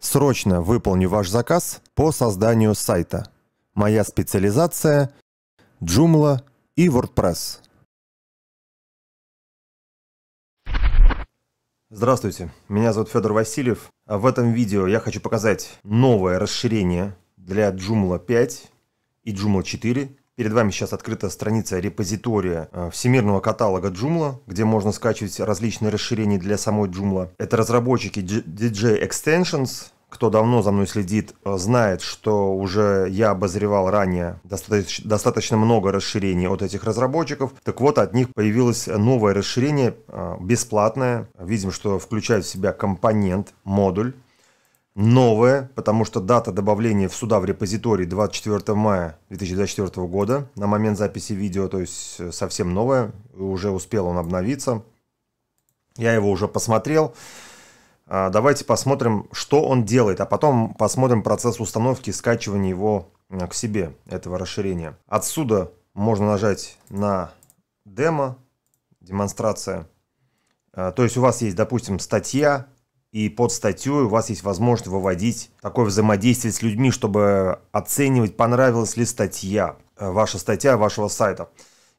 Срочно выполню ваш заказ по созданию сайта. Моя специализация – Joomla и WordPress. Здравствуйте, меня зовут Федор Васильев. А в этом видео я хочу показать новое расширение для Joomla 5 и Joomla 4 Перед вами сейчас открыта страница репозитория э, всемирного каталога Joomla, где можно скачивать различные расширения для самой Joomla. Это разработчики DJ Extensions, кто давно за мной следит, э, знает, что уже я обозревал ранее достаточно, достаточно много расширений от этих разработчиков. Так вот, от них появилось новое расширение, э, бесплатное. Видим, что включает в себя компонент, модуль новое, потому что дата добавления в суда в репозитории 24 мая 2024 года на момент записи видео, то есть э, совсем новое, уже успел он обновиться. Я его уже посмотрел. А, давайте посмотрим, что он делает, а потом посмотрим процесс установки и скачивания его к себе, этого расширения. Отсюда можно нажать на демо, демонстрация. А, то есть у вас есть, допустим, статья, и под статьей у вас есть возможность выводить такое взаимодействие с людьми, чтобы оценивать, понравилась ли статья, э, ваша статья вашего сайта.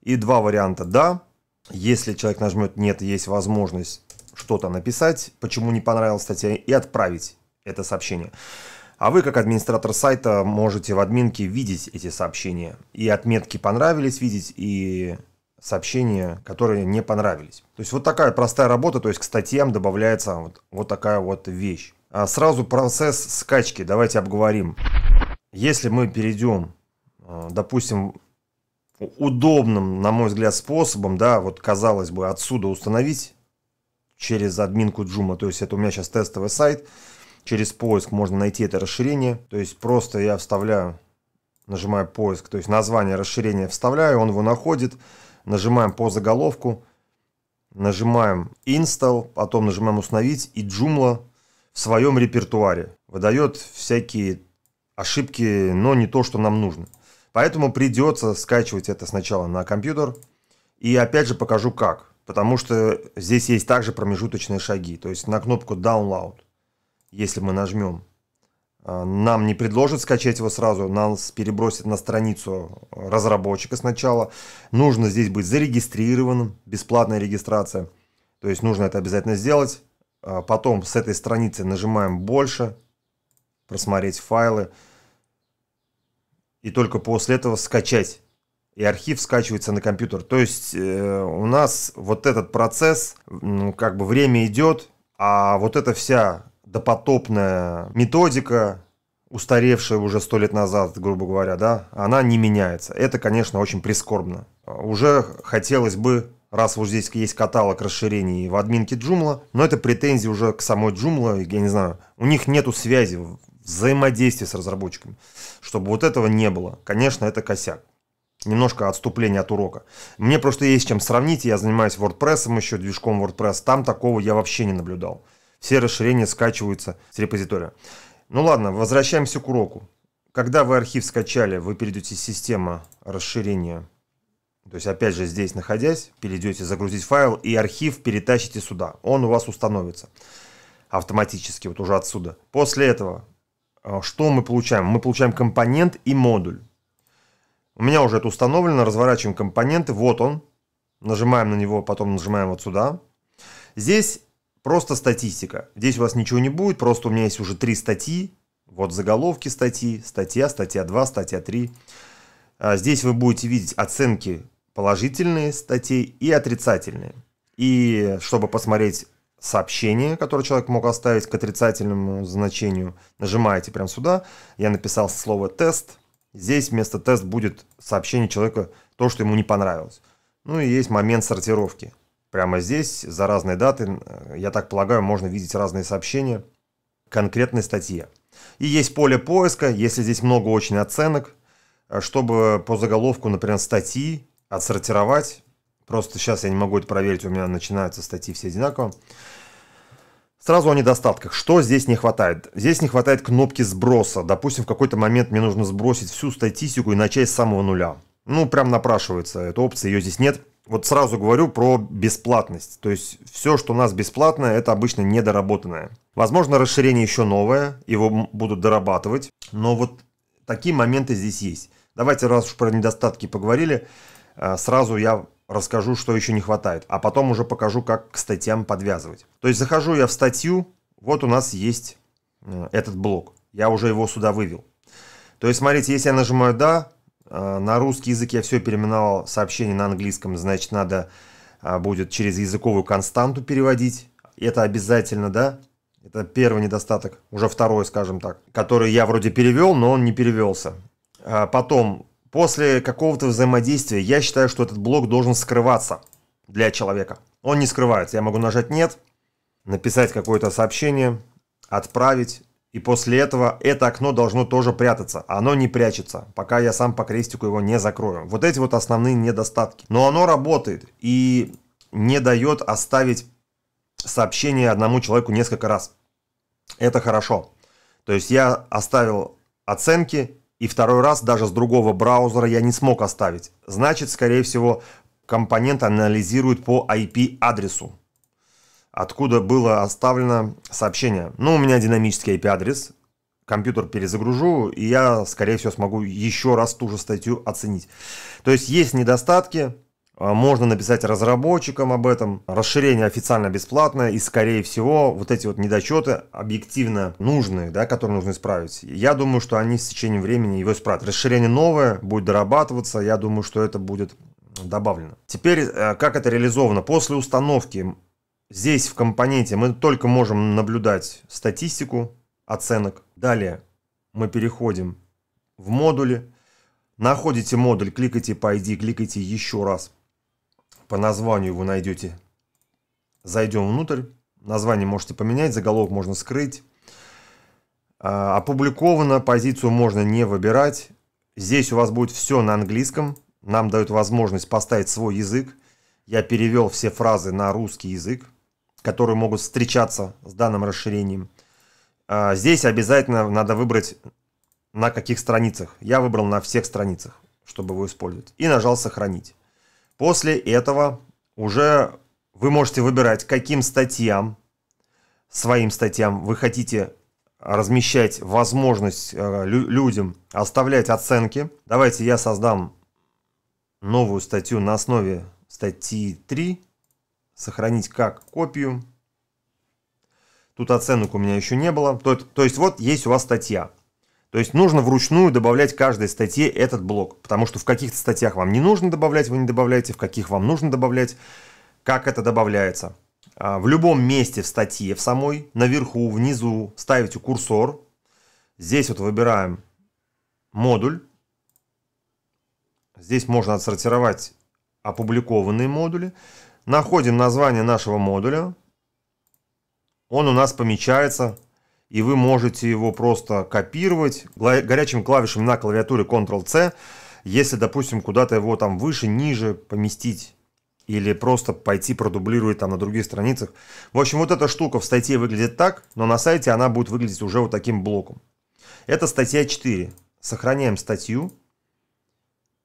И два варианта «да», если человек нажмет «нет», есть возможность что-то написать, почему не понравилась статья, и отправить это сообщение. А вы, как администратор сайта, можете в админке видеть эти сообщения. И отметки понравились видеть, и сообщения, которые не понравились. То есть вот такая простая работа, то есть к статьям добавляется вот, вот такая вот вещь. А сразу процесс скачки давайте обговорим. Если мы перейдем, э, допустим, удобным, на мой взгляд, способом, да, вот казалось бы, отсюда установить через админку Джума, то есть это у меня сейчас тестовый сайт, через поиск можно найти это расширение, то есть просто я вставляю, нажимаю поиск, то есть название расширения вставляю, он его находит, нажимаем по заголовку, нажимаем install, потом нажимаем установить, и Joomla в своем репертуаре выдает всякие ошибки, но не то, что нам нужно. Поэтому придется скачивать это сначала на компьютер. И опять же покажу как. Потому что здесь есть также промежуточные шаги. То есть на кнопку Download, если мы нажмем, а, нам не предложат скачать его сразу, нас перебросят на страницу разработчика сначала. Нужно здесь быть зарегистрированным, бесплатная регистрация. То есть нужно это обязательно сделать. А, потом с этой страницы нажимаем «Больше», «Просмотреть файлы». И только после этого «Скачать». И архив скачивается на компьютер. То есть э, у нас вот этот процесс, ну, как бы время идет, а вот эта вся допотопная методика, устаревшая уже сто лет назад, грубо говоря, да, она не меняется. Это, конечно, очень прискорбно. Уже хотелось бы, раз уж здесь есть каталог расширений в админке Joomla, но это претензии уже к самой Joomla, я не знаю, у них нету связи, взаимодействия с разработчиками, чтобы вот этого не было. Конечно, это косяк. Немножко отступление от урока. Мне просто есть чем сравнить, я занимаюсь WordPress еще, движком WordPress, там такого я вообще не наблюдал все расширения скачиваются с репозитория. Ну ладно, возвращаемся к уроку. Когда вы архив скачали, вы перейдете в систему расширения. То есть опять же здесь находясь, перейдете загрузить файл и архив перетащите сюда. Он у вас установится автоматически, вот уже отсюда. После этого э, что мы получаем? Мы получаем компонент и модуль. У меня уже это установлено, разворачиваем компоненты, вот он. Нажимаем на него, потом нажимаем вот сюда. Здесь Просто статистика. Здесь у вас ничего не будет, просто у меня есть уже три статьи. Вот заголовки статьи, статья, статья 2, статья 3. А, здесь вы будете видеть оценки положительные статей и отрицательные. И чтобы посмотреть сообщение, которое человек мог оставить к отрицательному значению, нажимаете прямо сюда. Я написал слово «тест». Здесь вместо «тест» будет сообщение человека, то, что ему не понравилось. Ну и есть момент сортировки. Прямо здесь за разные даты, я так полагаю, можно видеть разные сообщения конкретной статье. И есть поле поиска, если здесь много очень оценок, э, чтобы по заголовку, например, статьи отсортировать. Просто сейчас я не могу это проверить, у меня начинаются статьи все одинаково. Сразу о недостатках. Что здесь не хватает? Здесь не хватает кнопки сброса. Допустим, в какой-то момент мне нужно сбросить всю статистику и начать с самого нуля. Ну, прям напрашивается эта опция, ее здесь нет вот сразу говорю про бесплатность. То есть все, что у нас бесплатное, это обычно недоработанное. Возможно, расширение еще новое, его будут дорабатывать, но вот такие моменты здесь есть. Давайте, раз уж про недостатки поговорили, э, сразу я расскажу, что еще не хватает, а потом уже покажу, как к статьям подвязывать. То есть захожу я в статью, вот у нас есть э, этот блок. Я уже его сюда вывел. То есть, смотрите, если я нажимаю «Да», а, на русский язык я все переименовал сообщение на английском, значит, надо а, будет через языковую константу переводить. Это обязательно, да? Это первый недостаток, уже второй, скажем так, который я вроде перевел, но он не перевелся. А потом, после какого-то взаимодействия, я считаю, что этот блок должен скрываться для человека. Он не скрывается. Я могу нажать «нет», написать какое-то сообщение, отправить, и после этого это окно должно тоже прятаться. А оно не прячется, пока я сам по крестику его не закрою. Вот эти вот основные недостатки. Но оно работает и не дает оставить сообщение одному человеку несколько раз. Это хорошо. То есть я оставил оценки, и второй раз даже с другого браузера я не смог оставить. Значит, скорее всего, компонент анализирует по IP-адресу откуда было оставлено сообщение. Ну, у меня динамический IP-адрес, компьютер перезагружу, и я, скорее всего, смогу еще раз ту же статью оценить. То есть есть недостатки, э, можно написать разработчикам об этом. Расширение официально бесплатное, и, скорее всего, вот эти вот недочеты объективно нужные, да, которые нужно исправить. Я думаю, что они с течением времени его исправят. Расширение новое будет дорабатываться, я думаю, что это будет добавлено. Теперь, э, как это реализовано? После установки Здесь в компоненте мы только можем наблюдать статистику оценок. Далее мы переходим в модули. Находите модуль, кликайте по ID, кликайте еще раз. По названию вы найдете. Зайдем внутрь. Название можете поменять, заголовок можно скрыть. А, опубликовано, позицию можно не выбирать. Здесь у вас будет все на английском. Нам дают возможность поставить свой язык. Я перевел все фразы на русский язык которые могут встречаться с данным расширением. А, здесь обязательно надо выбрать на каких страницах. Я выбрал на всех страницах, чтобы его использовать. И нажал «Сохранить». После этого уже вы можете выбирать, каким статьям, своим статьям вы хотите размещать возможность э, людям оставлять оценки. Давайте я создам новую статью на основе статьи 3 сохранить как копию. Тут оценок у меня еще не было. То, то есть вот есть у вас статья. То есть нужно вручную добавлять каждой статье этот блок, потому что в каких-то статьях вам не нужно добавлять, вы не добавляете, в каких вам нужно добавлять, как это добавляется. А, в любом месте в статье, в самой, наверху, внизу ставите курсор. Здесь вот выбираем модуль. Здесь можно отсортировать опубликованные модули. Находим название нашего модуля. Он у нас помечается, и вы можете его просто копировать горячим клавишем на клавиатуре Ctrl-C, если, допустим, куда-то его там выше, ниже поместить или просто пойти продублировать там на других страницах. В общем, вот эта штука в статье выглядит так, но на сайте она будет выглядеть уже вот таким блоком. Это статья 4. Сохраняем статью.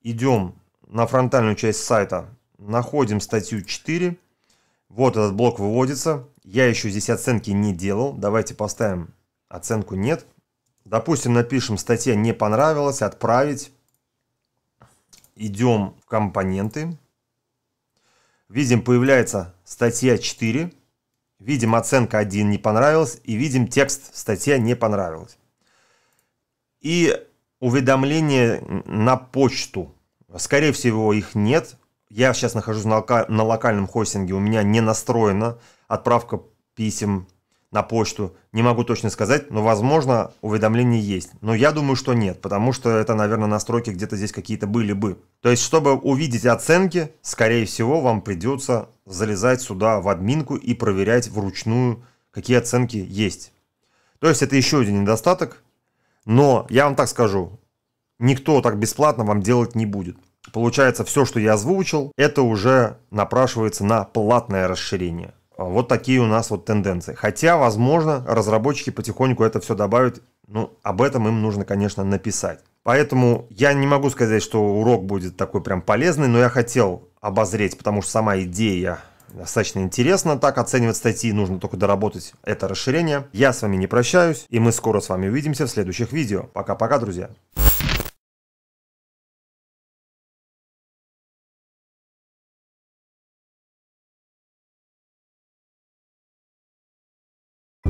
Идем на фронтальную часть сайта Находим статью 4. Вот этот блок выводится. Я еще здесь оценки не делал. Давайте поставим оценку «нет». Допустим, напишем «статья не понравилась», «отправить». Идем в компоненты. Видим, появляется статья 4. Видим, оценка 1 не понравилась. И видим текст «статья не понравилась». И уведомление на почту. Скорее всего, их нет. Я сейчас нахожусь на, лока на локальном хостинге, у меня не настроена отправка писем на почту. Не могу точно сказать, но, возможно, уведомление есть. Но я думаю, что нет, потому что это, наверное, настройки где-то здесь какие-то были бы. То есть, чтобы увидеть оценки, скорее всего, вам придется залезать сюда в админку и проверять вручную, какие оценки есть. То есть, это еще один недостаток. Но я вам так скажу, никто так бесплатно вам делать не будет. Получается, все, что я озвучил, это уже напрашивается на платное расширение. А, вот такие у нас вот тенденции. Хотя, возможно, разработчики потихоньку это все добавят. Ну, об этом им нужно, конечно, написать. Поэтому я не могу сказать, что урок будет такой прям полезный, но я хотел обозреть, потому что сама идея достаточно интересна. Так оценивать статьи нужно только доработать это расширение. Я с вами не прощаюсь, и мы скоро с вами увидимся в следующих видео. Пока-пока, друзья.